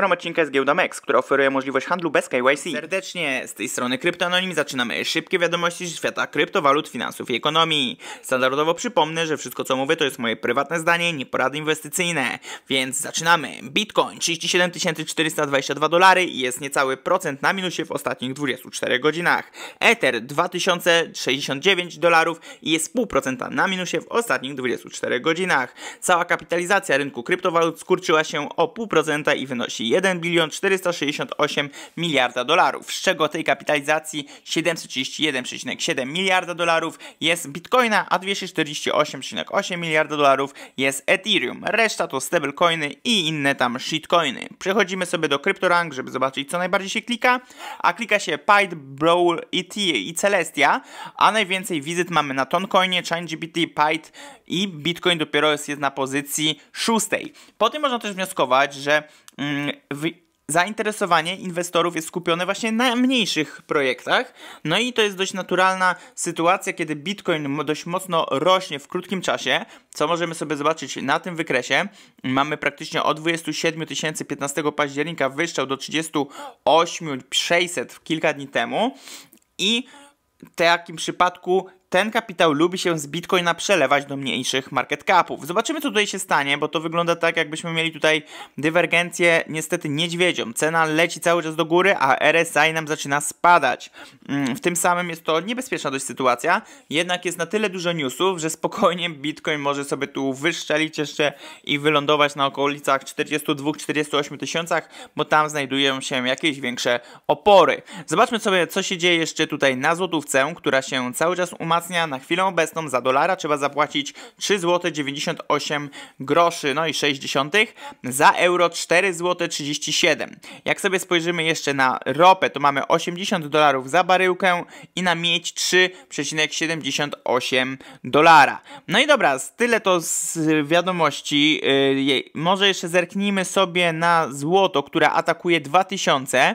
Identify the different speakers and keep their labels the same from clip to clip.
Speaker 1: partnerem odcinka jest giełda MEX, która oferuje możliwość handlu bez KYC. Serdecznie z tej strony Kryptoanonim zaczynamy szybkie wiadomości z świata kryptowalut, finansów i ekonomii. Standardowo przypomnę, że wszystko co mówię to jest moje prywatne zdanie, nie porady inwestycyjne. Więc zaczynamy. Bitcoin 37 422 dolary i jest niecały procent na minusie w ostatnich 24 godzinach. Ether 2069 dolarów i jest pół procenta na minusie w ostatnich 24 godzinach. Cała kapitalizacja rynku kryptowalut skurczyła się o pół procenta i wynosi 1 bilion 468 miliarda dolarów, z czego tej kapitalizacji 731,7 miliarda dolarów jest Bitcoina, a 248,8 miliarda dolarów jest Ethereum. Reszta to stablecoiny i inne tam shitcoiny. Przechodzimy sobie do CryptoRank, żeby zobaczyć co najbardziej się klika, a klika się Pied, Brawl, ET i Celestia, a najwięcej wizyt mamy na Toncoinie, ChainGPT, Pied i Bitcoin dopiero jest na pozycji szóstej. Po tym można też wnioskować, że Mm, zainteresowanie inwestorów jest skupione właśnie na mniejszych projektach. No i to jest dość naturalna sytuacja, kiedy Bitcoin dość mocno rośnie w krótkim czasie, co możemy sobie zobaczyć na tym wykresie. Mamy praktycznie od 27 tysięcy 15 października wyszczał do 38 600 kilka dni temu i w takim przypadku ten kapitał lubi się z Bitcoina przelewać do mniejszych market capów. Zobaczymy, co tutaj się stanie, bo to wygląda tak, jakbyśmy mieli tutaj dywergencję niestety niedźwiedzią. Cena leci cały czas do góry, a RSI nam zaczyna spadać. Mm, w tym samym jest to niebezpieczna dość sytuacja, jednak jest na tyle dużo newsów, że spokojnie Bitcoin może sobie tu wyszczelić jeszcze i wylądować na okolicach 42-48 tysiącach, bo tam znajdują się jakieś większe opory. Zobaczmy sobie, co się dzieje jeszcze tutaj na złotówce, która się cały czas umacnia informacja, na chwilę obecną za dolara trzeba zapłacić 3,98 zł groszy, no i 60, za euro 4,37 zł Jak sobie spojrzymy jeszcze na ropę, to mamy 80 dolarów za baryłkę i na mieć 3,78 dolara. No i dobra, tyle to z wiadomości. Y, Może jeszcze zerknijmy sobie na złoto, które atakuje 2000.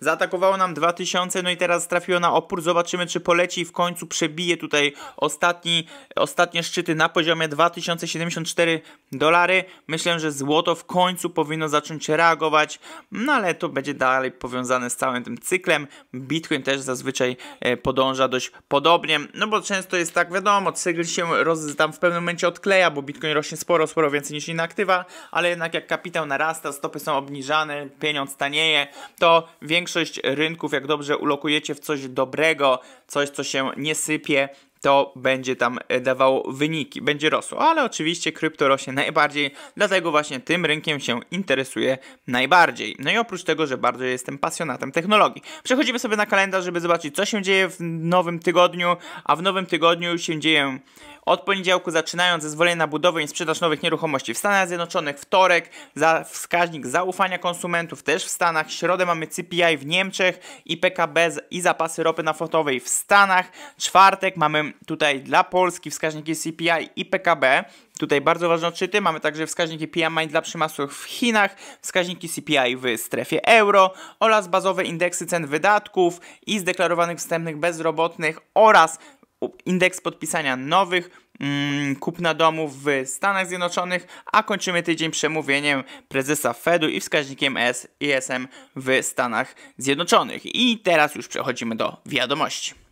Speaker 1: Zaatakowało nam 2000, no i teraz trafiło na opór. Zobaczymy, czy poleci i w końcu przebije tutaj ostatni, ostatnie szczyty na poziomie 2074 dolary. Myślę, że złoto w końcu powinno zacząć reagować, no ale to będzie dalej powiązane z całym tym cyklem. Bitcoin też zazwyczaj e, podąża dość podobnie, no bo często jest tak, wiadomo, cykl się roz, tam w pewnym momencie odkleja, bo Bitcoin rośnie sporo, sporo więcej niż inne aktywa, ale jednak jak kapitał narasta, stopy są obniżane, pieniądz tanieje, to większość większość rynków, jak dobrze ulokujecie w coś dobrego, coś co się nie sypie, to będzie tam e, dawało wyniki, będzie rosło. Ale oczywiście krypto rośnie najbardziej, dlatego właśnie tym rynkiem się interesuję najbardziej. No i oprócz tego, że bardzo jestem pasjonatem technologii. Przechodzimy sobie na kalendarz, żeby zobaczyć, co się dzieje w nowym tygodniu, a w nowym tygodniu się dzieje od poniedziałku zaczynają zezwolenia na budowę i sprzedaż nowych nieruchomości w Stanach Zjednoczonych, wtorek za wskaźnik zaufania konsumentów też w Stanach, środę mamy CPI w Niemczech i PKB i zapasy ropy naftowej w Stanach, czwartek mamy tutaj dla Polski wskaźniki CPI i PKB, Tutaj bardzo ważne odczyty. Mamy także wskaźniki PMI dla przymasłych w Chinach, wskaźniki CPI w strefie euro oraz bazowe indeksy cen wydatków i zdeklarowanych wstępnych bezrobotnych oraz indeks podpisania nowych mm, kupna domów w Stanach Zjednoczonych, a kończymy tydzień przemówieniem prezesa Fedu i wskaźnikiem ISM w Stanach Zjednoczonych. I teraz już przechodzimy do wiadomości.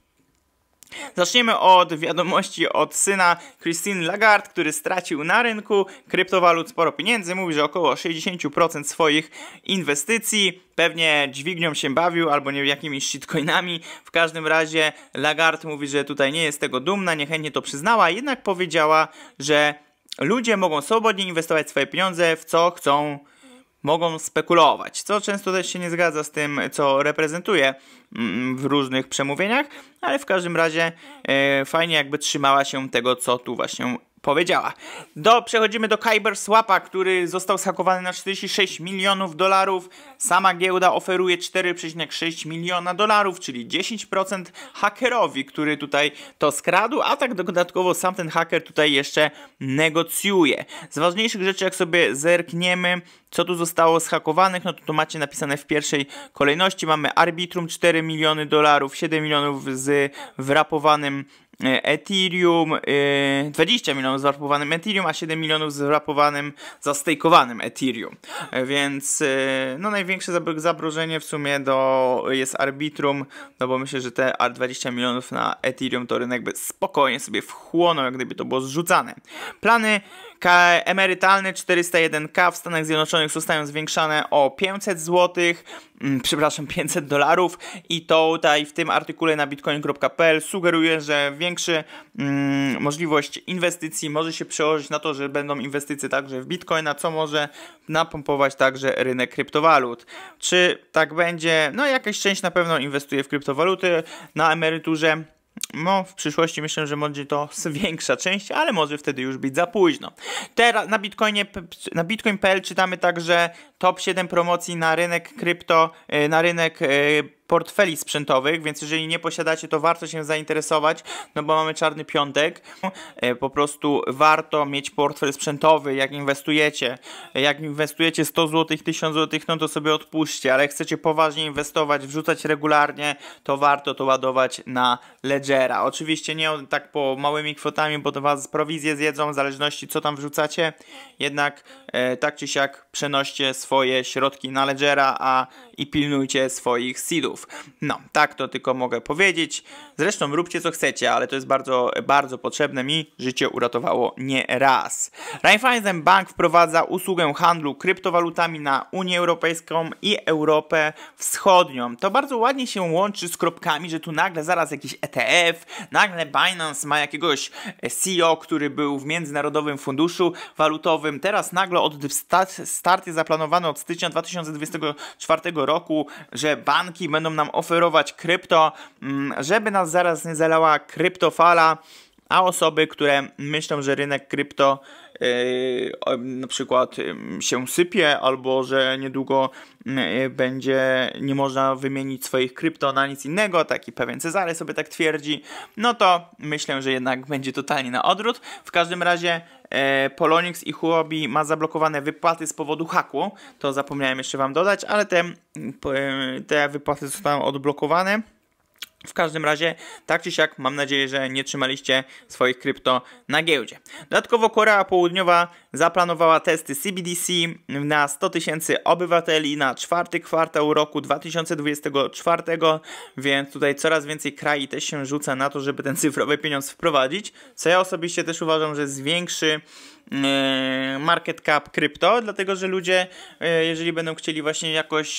Speaker 1: Zaczniemy od wiadomości od syna Christine Lagarde, który stracił na rynku kryptowalut sporo pieniędzy. Mówi, że około 60% swoich inwestycji pewnie dźwignią się bawił albo nie jakimiś shitcoinami. W każdym razie Lagarde mówi, że tutaj nie jest tego dumna, niechętnie to przyznała, jednak powiedziała, że ludzie mogą swobodnie inwestować swoje pieniądze w co chcą mogą spekulować, co często też się nie zgadza z tym, co reprezentuje mm, w różnych przemówieniach, ale w każdym razie e, fajnie jakby trzymała się tego, co tu właśnie powiedziała. Do, przechodzimy do Kyber Swapa, który został schakowany na 46 milionów dolarów. Sama giełda oferuje 4,6 miliona dolarów, czyli 10% hakerowi, który tutaj to skradł, a tak dodatkowo sam ten haker tutaj jeszcze negocjuje. Z ważniejszych rzeczy, jak sobie zerkniemy, co tu zostało schakowanych, no to tu macie napisane w pierwszej kolejności. Mamy Arbitrum 4 miliony dolarów, 7 milionów z wrapowanym E, Ethereum, 20 e, milionów z wrapowanym Ethereum, a 7 milionów z wrapowanym, zastejkowanym Ethereum. E, więc no największe zagrożenie w sumie do, jest Arbitrum, no bo myślę, że te 20 milionów na Ethereum to rynek by spokojnie sobie wchłonął, jak gdyby to było zrzucane. Plany emerytalny 401k w Stanach Zjednoczonych zostają zwiększane o 500 zł, mm, przepraszam, 500 dolarów i to tutaj w tym artykule na bitcoin.pl sugeruje, że większa mm, możliwość inwestycji może się przełożyć na to, że będą inwestycje także w bitcoina, co może napompować także rynek kryptowalut. Czy tak będzie? No jakaś część na pewno inwestuje w kryptowaluty na emeryturze, no, w przyszłości myślę, że będzie to większa część, ale może wtedy już być za późno. Teraz na Bitcoinie, na bitcoin.pl czytamy także top 7 promocji na rynek krypto, e, na rynek e, portfeli sprzętowych, więc jeżeli nie posiadacie, to warto się zainteresować, no bo mamy czarny piątek. E, po prostu warto mieć portfel sprzętowy, jak inwestujecie. Jak inwestujecie 100 zł, 1000 zł, no to sobie odpuśćcie, ale chcecie poważnie inwestować, wrzucać regularnie, to warto to ładować na Ledgera. Oczywiście nie tak po małymi kwotami, bo to was prowizje zjedzą, w zależności co tam wrzucacie, jednak tak czy siak przenoście swoje swoje środki na ledgera, a, i pilnujcie swoich seedów. No, tak to tylko mogę powiedzieć. Zresztą róbcie co chcecie, ale to jest bardzo, bardzo potrzebne mi. Życie uratowało nie raz. Raiffeisen Bank wprowadza usługę handlu kryptowalutami na Unię Europejską i Europę Wschodnią. To bardzo ładnie się łączy z kropkami, że tu nagle zaraz jakiś ETF, nagle Binance ma jakiegoś CEO, który był w Międzynarodowym Funduszu Walutowym. Teraz nagle od start, start jest zaplanowany od stycznia 2024 roku, że banki będą nam oferować krypto, mm, żeby nas zaraz nie zalała kryptofala, a osoby, które myślą, że rynek krypto yy, na przykład yy, się sypie, albo że niedługo yy, będzie nie można wymienić swoich krypto na nic innego, taki pewien Cezary sobie tak twierdzi, no to myślę, że jednak będzie totalnie na odwrót. W każdym razie E, Polonix i Huobi ma zablokowane wypłaty z powodu haku, to zapomniałem jeszcze Wam dodać, ale te, mm, e, te wypłaty zostały odblokowane. W każdym razie, tak czy siak, mam nadzieję, że nie trzymaliście swoich krypto na giełdzie. Dodatkowo Korea Południowa zaplanowała testy CBDC na 100 tysięcy obywateli na czwarty kwartał roku 2024, więc tutaj coraz więcej krajów też się rzuca na to, żeby ten cyfrowy pieniądz wprowadzić, co ja osobiście też uważam, że zwiększy e, market cap krypto, dlatego że ludzie, e, jeżeli będą chcieli właśnie jakoś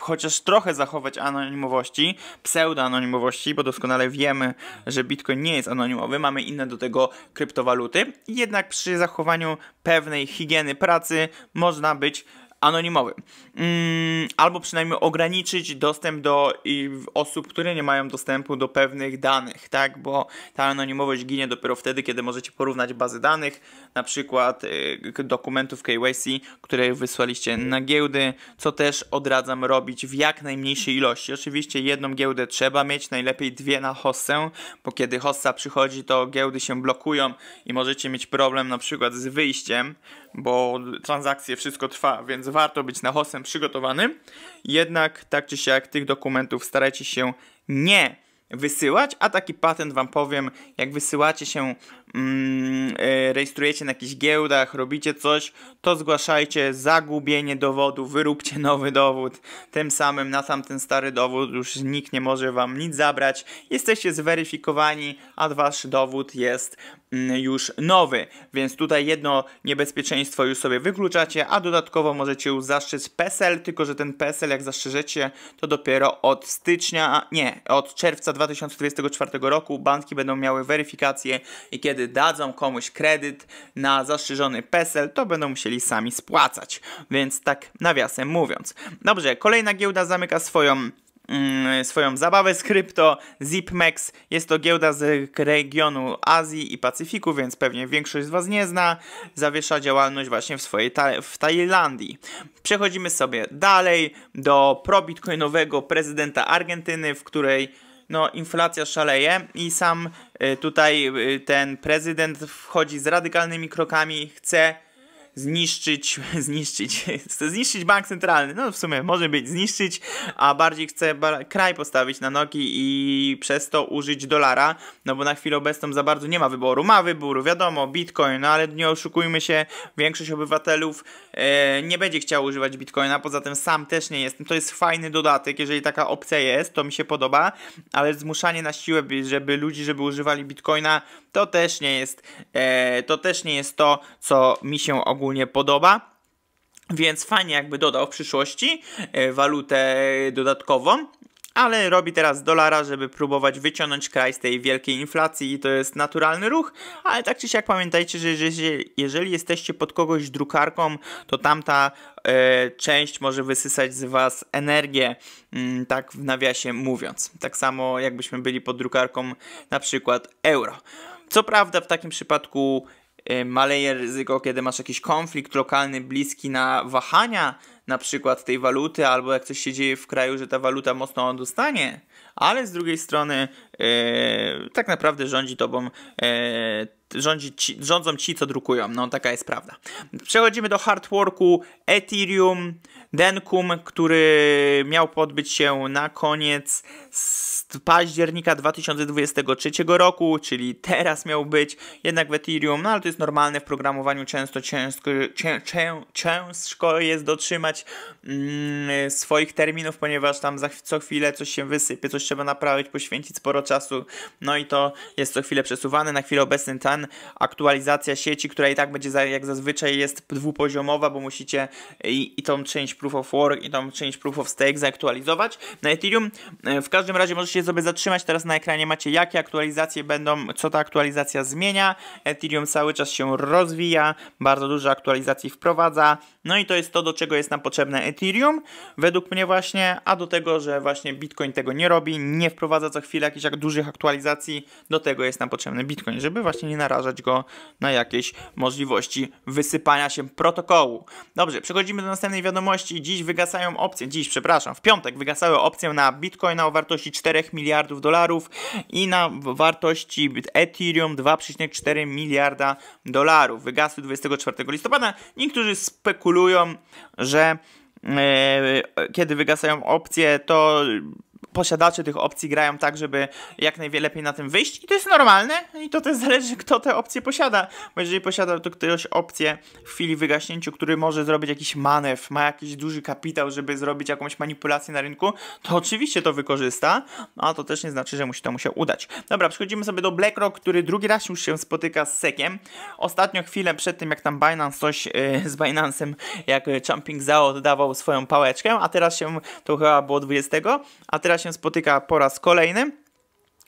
Speaker 1: chociaż trochę zachować anonimowości, pseudoanonimowości, bo doskonale wiemy, że Bitcoin nie jest anonimowy, mamy inne do tego kryptowaluty, jednak przy zachowaniu pewnej higieny pracy można być anonimowy. Mm, albo przynajmniej ograniczyć dostęp do osób, które nie mają dostępu do pewnych danych, tak? Bo ta anonimowość ginie dopiero wtedy, kiedy możecie porównać bazy danych, na przykład y, dokumentów KYC, które wysłaliście na giełdy, co też odradzam robić w jak najmniejszej ilości. Oczywiście jedną giełdę trzeba mieć, najlepiej dwie na hossę, bo kiedy hossa przychodzi, to giełdy się blokują i możecie mieć problem na przykład z wyjściem, bo transakcje wszystko trwa, więc warto być na HOSem przygotowanym. Jednak tak czy siak tych dokumentów starajcie się nie wysyłać, a taki patent wam powiem, jak wysyłacie się, mm, e, rejestrujecie na jakichś giełdach, robicie coś, to zgłaszajcie zagubienie dowodu, wyróbcie nowy dowód, tym samym na tamten stary dowód już nikt nie może wam nic zabrać, jesteście zweryfikowani, a wasz dowód jest Mm, już nowy, więc tutaj jedno niebezpieczeństwo już sobie wykluczacie, a dodatkowo możecie zastrzec PESEL, tylko że ten PESEL jak zastrzeżecie, to dopiero od stycznia, nie, od czerwca 2024 roku banki będą miały weryfikację i kiedy dadzą komuś kredyt na zastrzeżony PESEL, to będą musieli sami spłacać, więc tak nawiasem mówiąc. Dobrze, kolejna giełda zamyka swoją Mm, swoją zabawę z krypto. ZipMax. jest to giełda z regionu Azji i Pacyfiku, więc pewnie większość z Was nie zna. Zawiesza działalność właśnie w swojej ta w Tajlandii. Przechodzimy sobie dalej do probitcoinowego prezydenta Argentyny, w której no, inflacja szaleje i sam y, tutaj y, ten prezydent wchodzi z radykalnymi krokami, chce zniszczyć, zniszczyć, chce zniszczyć bank centralny, no w sumie może być zniszczyć, a bardziej chce kraj postawić na nogi i przez to użyć dolara, no bo na chwilę obecną za bardzo nie ma wyboru. Ma wybór, wiadomo, bitcoin, no ale nie oszukujmy się, większość obywatelów e, nie będzie chciała używać bitcoina, poza tym sam też nie jestem. To jest fajny dodatek, jeżeli taka opcja jest, to mi się podoba, ale zmuszanie na siłę, żeby ludzi, żeby używali bitcoina, to też nie jest, e, to też nie jest to, co mi się ogólnie ogólnie podoba. Więc fajnie jakby dodał w przyszłości e, walutę dodatkową, ale robi teraz dolara, żeby próbować wyciągnąć kraj z tej wielkiej inflacji i to jest naturalny ruch, ale tak czy siak pamiętajcie, że jeżeli, jesteście pod kogoś drukarką, to tamta e, część może wysysać z was energię, mm, tak w nawiasie mówiąc. Tak samo jakbyśmy byli pod drukarką na przykład euro. Co prawda w takim przypadku Y, maleje ryzyko, kiedy masz jakiś konflikt lokalny bliski na wahania na przykład tej waluty, albo jak coś się dzieje w kraju, że ta waluta mocno dostanie, ale z drugiej strony e, tak naprawdę rządzi tobą, e, rządzi ci, rządzą ci, co drukują. No taka jest prawda. Przechodzimy do hardworku Ethereum. Denkum, który miał podbyć się na koniec października 2023 roku, czyli teraz miał być jednak w Ethereum, no ale to jest normalne w programowaniu, często ciężko, cię, cię, ciężko jest dotrzymać mm, swoich terminów, ponieważ tam za co chwilę coś się wysypie, coś trzeba naprawić, poświęcić sporo czasu, no i to jest co chwilę przesuwane. Na chwilę obecną ten aktualizacja sieci, która i tak będzie za, jak zazwyczaj jest dwupoziomowa, bo musicie i, i tą część proof of work i tam część proof of stake zaktualizować. Na Ethereum e, w każdym razie możecie sobie zatrzymać, teraz na ekranie macie jakie aktualizacje będą, co ta aktualizacja zmienia. Ethereum cały czas się rozwija, bardzo dużo aktualizacji wprowadza. No i to jest to, do czego jest nam potrzebne Ethereum, według mnie właśnie, a do tego, że właśnie Bitcoin tego nie robi, nie wprowadza co chwilę jakichś dużych aktualizacji, do tego jest nam potrzebny Bitcoin, żeby właśnie nie narażać go na jakieś możliwości wysypania się protokołu. Dobrze, przechodzimy do następnej wiadomości wartości dziś wygasają opcje, dziś przepraszam, w piątek wygasały opcje na Bitcoina o wartości 4 miliardów dolarów i na wartości Ethereum 2,4 miliarda dolarów. Wygasły 24 listopada. Niektórzy spekulują, że e, e, kiedy wygasają opcje, to posiadacze tych opcji grają tak, żeby jak najlepiej na tym wyjść i to jest normalne i to też zależy kto te opcje posiada, bo jeżeli posiada to ktoś opcję w chwili wygaśnięciu, który może zrobić jakiś manewr, ma jakiś duży kapitał, żeby zrobić jakąś manipulację na rynku, to oczywiście to wykorzysta, no a to też nie znaczy, że musi to mu się udać. Dobra, przechodzimy sobie do BlackRock, który drugi raz już się spotyka z SECiem. Ostatnio chwilę przed tym, jak tam Binance coś yy, z Binance'em, jak Champing Zhao oddawał swoją pałeczkę, a teraz się, to chyba było 20, a teraz się spotyka po raz kolejny.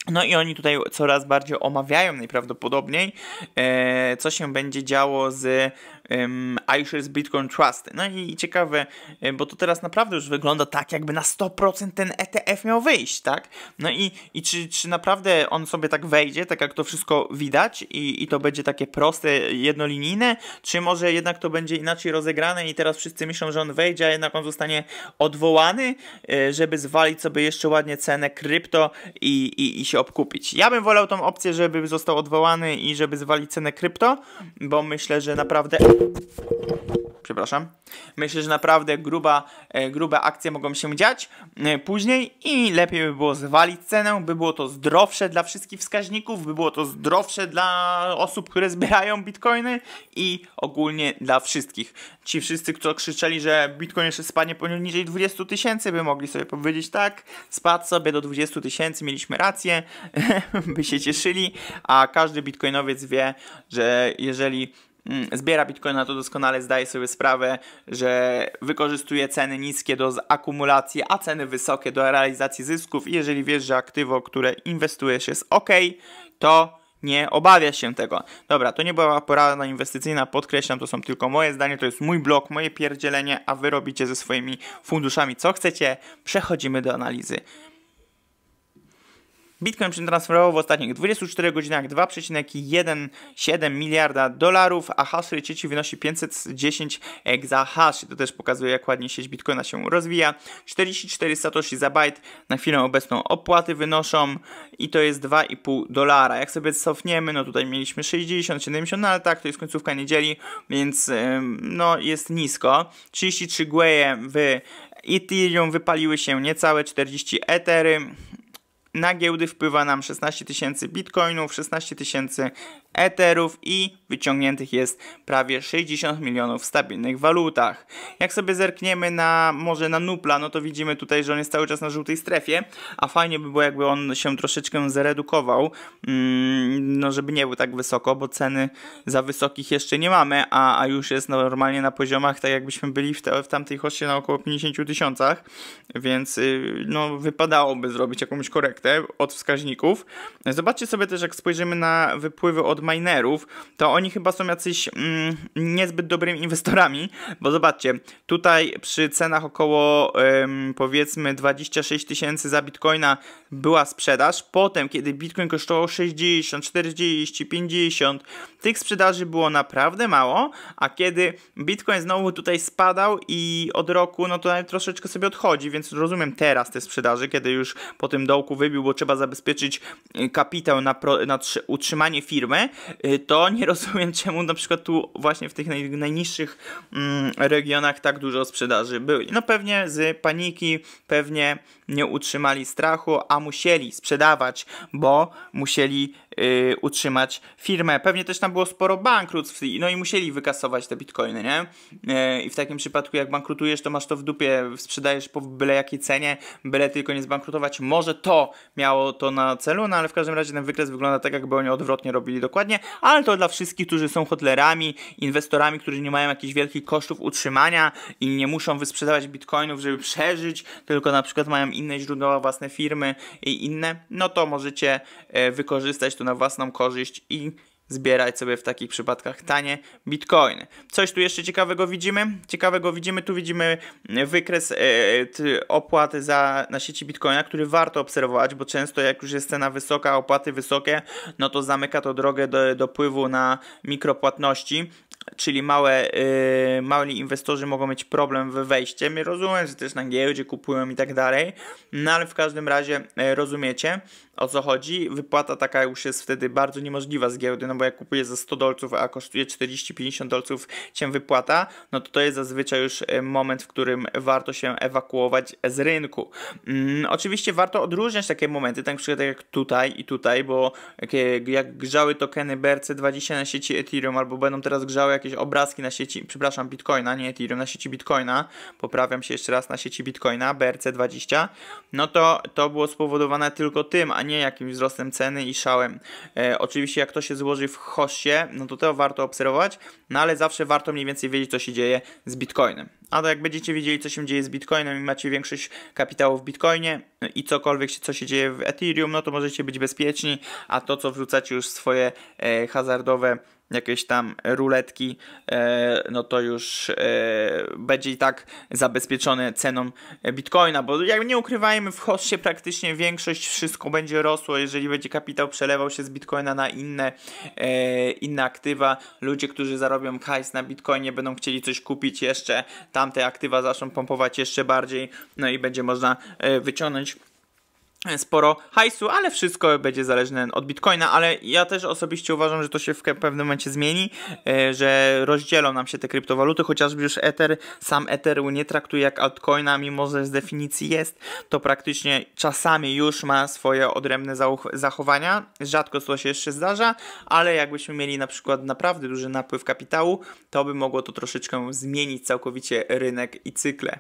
Speaker 1: No i oni tutaj coraz bardziej omawiają najprawdopodobniej, e, co się będzie działo z iShares Bitcoin Trust. No i ciekawe, e, bo to teraz naprawdę już wygląda tak, jakby na 100% ten ETF miał wyjść, tak? No i, i czy, czy naprawdę on sobie tak wejdzie, tak jak to wszystko widać i, i to będzie takie proste, jednolinijne, czy może jednak to będzie inaczej rozegrane i teraz wszyscy myślą, że on wejdzie, a jednak on zostanie odwołany, e, żeby zwalić sobie jeszcze ładnie cenę krypto i, i, i się obkupić. Ja bym wolał tą opcję, żeby został odwołany i żeby zwalić cenę krypto, bo myślę, że naprawdę Przepraszam. Myślę, że naprawdę gruba, e, grube akcje mogą się dziać e, później i lepiej by było zwalić cenę, by było to zdrowsze dla wszystkich wskaźników, by było to zdrowsze dla osób, które zbierają bitcoiny i ogólnie dla wszystkich. Ci wszyscy, którzy krzyczeli, że bitcoin jeszcze spadnie poniżej 20 tysięcy, by mogli sobie powiedzieć tak, spadł sobie do 20 tysięcy, mieliśmy rację, by się cieszyli, a każdy bitcoinowiec wie, że jeżeli Mm, zbiera bitcoina, to doskonale zdaje sobie sprawę, że wykorzystuje ceny niskie do akumulacji, a ceny wysokie do realizacji zysków. I jeżeli wiesz, że aktywo, które inwestujesz jest ok, to nie obawiasz się tego. Dobra, to nie była porada inwestycyjna, podkreślam, to są tylko moje zdanie, to jest mój blog, moje pierdzielenie, a wy robicie ze swoimi funduszami co chcecie. Przechodzimy do analizy Bitcoin przetransferował w ostatnich 24 godzinach 2,17 miliarda dolarów, a hash rate sieci wynosi 510 exahash. To też pokazuje, jak ładnie sieć Bitcoina się rozwija. 44 satoshi za byte na chwilę obecną opłaty wynoszą i to jest 2,5 dolara. Jak sobie cofniemy, no tutaj mieliśmy 60, 70, no ale tak, to jest końcówka niedzieli, więc no jest nisko. 33 gweje w Ethereum wypaliły się niecałe 40 etery. Na giełdy wpływa nam 16 tysięcy bitcoinów, 16 tysięcy Etherów i wyciągniętych jest prawie 60 milionów w stabilnych walutach. Jak sobie zerkniemy na może na Nupla, no to widzimy tutaj, że on jest cały czas na żółtej strefie, a fajnie by było jakby on się troszeczkę zredukował, mm, no żeby nie był tak wysoko, bo ceny za wysokich jeszcze nie mamy, a, a już jest normalnie na poziomach, tak jakbyśmy byli w, te, w tamtej hoście na około 50 tysiącach, więc yy, no wypadałoby zrobić jakąś korektę od wskaźników. Zobaczcie sobie też, jak spojrzymy na wypływy od minerów, to oni chyba są jacyś mm, niezbyt dobrymi inwestorami, bo zobaczcie, tutaj przy cenach około ym, powiedzmy 26 tysięcy za bitcoina była sprzedaż, potem kiedy bitcoin kosztował 60, 40, 50, tych sprzedaży było naprawdę mało, a kiedy bitcoin znowu tutaj spadał i od roku no to troszeczkę sobie odchodzi, więc rozumiem teraz te sprzedaży, kiedy już po tym dołku wybił, bo trzeba zabezpieczyć y, kapitał na, pro, na utrzymanie firmy, Y, to nie rozumiem czemu na przykład tu właśnie w tych naj, najniższych mm, regionach tak dużo sprzedaży byli No pewnie z paniki, pewnie nie utrzymali strachu, a musieli sprzedawać, bo musieli yy, utrzymać firmę. Pewnie też tam było sporo bankructw, no i musieli wykasować te bitcoiny, nie? Yy, I w takim przypadku, jak bankrutujesz, to masz to w dupie, sprzedajesz po byle jakiej cenie, byle tylko nie zbankrutować. Może to miało to na celu, no ale w każdym razie ten wykres wygląda tak, jakby oni odwrotnie robili dokładnie, ale to dla wszystkich, którzy są hotlerami, inwestorami, którzy nie mają jakichś wielkich kosztów utrzymania i nie muszą wysprzedawać bitcoinów, żeby przeżyć, tylko na przykład mają inne źródła, własne firmy i inne, no to możecie e, wykorzystać to na własną korzyść i zbierać sobie w takich przypadkach tanie bitcoiny. Coś tu jeszcze ciekawego widzimy? Ciekawego widzimy, tu widzimy mm, wykres e, opłat za, na sieci bitcoina, który warto obserwować, bo często jak już jest cena wysoka, opłaty wysokie, no to zamyka to drogę do dopływu na mikropłatności czyli małe, yy, mali inwestorzy mogą mieć problem w wejściem. Rozumiem, że też na giełdzie kupują i tak dalej, no ale w każdym razie yy, rozumiecie o co chodzi. Wypłata taka już jest wtedy bardzo niemożliwa z giełdy, no bo jak kupuję za 100 dolców, a kosztuje 40-50 dolców się wypłata, no to to jest zazwyczaj już y, moment, w którym warto się ewakuować z rynku. Mm, oczywiście warto odróżniać takie momenty, tak przykład tak jak tutaj i tutaj, bo jak grzały tokeny BRC20 na sieci Ethereum albo będą teraz grzały jakieś obrazki na sieci, przepraszam, Bitcoina, nie Ethereum, na sieci Bitcoina, poprawiam się jeszcze raz, na sieci Bitcoina, BRC20, no to to było spowodowane tylko tym, a nie jakimś wzrostem ceny i szałem. E, oczywiście jak to się złoży w hoście, no to to warto obserwować, no ale zawsze warto mniej więcej wiedzieć, co się dzieje z Bitcoinem ale jak będziecie wiedzieli, co się dzieje z Bitcoinem i macie większość kapitału w Bitcoinie no i cokolwiek, się, co się dzieje w Ethereum, no to możecie być bezpieczni, a to, co wrzucacie już swoje e, hazardowe jakieś tam ruletki, e, no to już e, będzie i tak zabezpieczone ceną e, bitcoina, bo jak nie ukrywajmy, w hostie praktycznie większość wszystko będzie rosło, jeżeli będzie kapitał przelewał się z bitcoina na inne, e, inne aktywa. Ludzie, którzy zarobią hajs na bitcoinie, będą chcieli coś kupić jeszcze tam tamte aktywa zaczną pompować jeszcze bardziej, no i będzie można e, wyciągnąć E, sporo hajsu, ale wszystko będzie zależne od bitcoina, ale ja też osobiście uważam, że to się w pewnym momencie zmieni, e, że rozdzielą nam się te kryptowaluty, chociażby już Ether, sam Etheru nie traktuje jak altcoina, mimo że z definicji jest, to praktycznie czasami już ma swoje odrębne zachowania, rzadko to się jeszcze zdarza, ale jakbyśmy mieli na przykład naprawdę duży napływ kapitału, to by mogło to troszeczkę zmienić całkowicie rynek i cykle.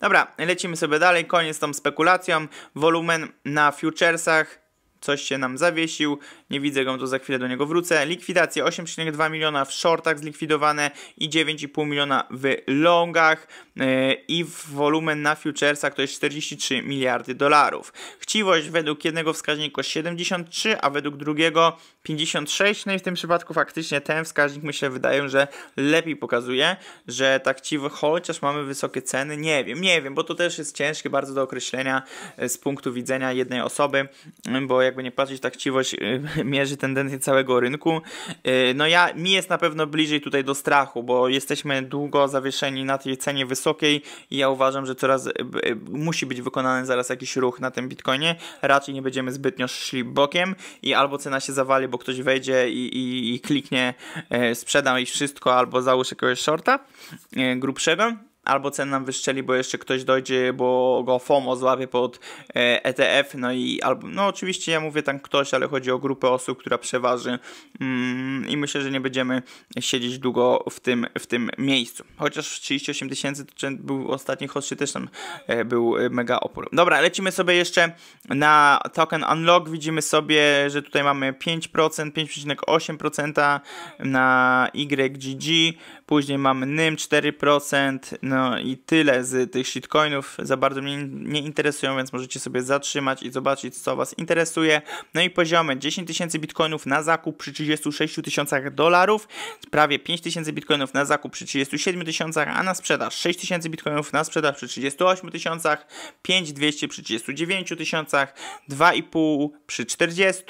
Speaker 1: Dobra, lecimy sobie dalej, koniec tą spekulacją. Wolumen na futuresach coś się nam zawiesił nie widzę go, to za chwilę do niego wrócę. Likwidacje 8,2 miliona w shortach zlikwidowane i 9,5 miliona w longach e, i wolumen na futuresach to jest 43 miliardy dolarów. Chciwość według jednego wskaźnika 73, a według drugiego 56, no i w tym przypadku faktycznie ten wskaźnik mi się wydaje, że lepiej pokazuje, że tak chciwy, chociaż mamy wysokie ceny, nie wiem, nie wiem, bo to też jest ciężkie bardzo do określenia e, z punktu widzenia jednej osoby, bo jakby nie patrzeć, tak chciwość e, mierzy tendencję całego rynku. E, no ja, mi jest na pewno bliżej tutaj do strachu, bo jesteśmy długo zawieszeni na tej cenie wysokiej i ja uważam, że coraz e, e, musi być wykonany zaraz jakiś ruch na tym Bitcoinie. Raczej nie będziemy zbytnio szli bokiem i albo cena się zawali, bo ktoś wejdzie i, i, i kliknie sprzedam i wszystko, albo załóż jakiegoś shorta grubszego albo cen nam wyszczeli, bo jeszcze ktoś dojdzie, bo go FOMO złapie pod ETF, e no i albo, no oczywiście ja mówię tam ktoś, ale chodzi o grupę osób, która przeważy mm, i myślę, że nie będziemy siedzieć długo w tym, w tym miejscu. Chociaż 38 tysięcy to był ostatni host, czy też tam e, był e, mega opór. Dobra, lecimy sobie jeszcze na token unlock, widzimy sobie, że tutaj mamy 5%, 5,8% na YGG, później mamy NYM 4% no i tyle z tych shitcoinów za bardzo mnie nie interesują, więc możecie sobie zatrzymać i zobaczyć, co Was interesuje. No i poziomy 10 tysięcy bitcoinów na zakup przy 36 tysiącach dolarów, prawie 5 tysięcy bitcoinów na zakup przy 37 tysiącach, a na sprzedaż 6 tysięcy bitcoinów na sprzedaż przy 38 tysiącach, 5200 przy 39 tysiącach, 2,5 przy 40,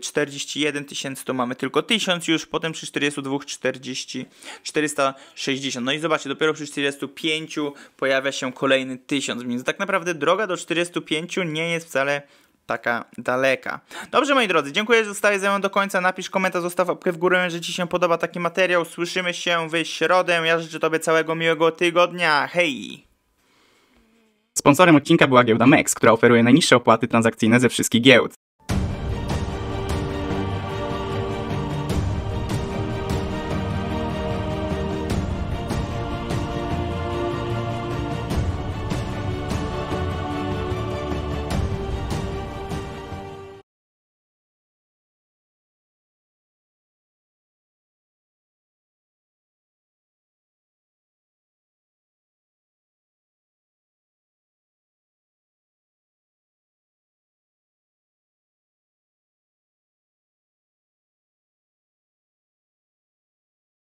Speaker 1: 41 y, tysięcy to mamy tylko 1000 już, potem przy 42 40, 460. No i zobaczcie, dopiero przy 45 pojawia się kolejny 1000, więc tak naprawdę droga do 45 nie jest wcale taka daleka. Dobrze moi drodzy, dziękuję, że zostałeś ze mną do końca. Napisz komentarz, zostaw łapkę w górę, że Ci się podoba taki materiał. Słyszymy się w środę. Ja życzę Tobie całego miłego tygodnia. Hej! Sponsorem odcinka była giełda MEX, która oferuje najniższe opłaty transakcyjne ze wszystkich giełd.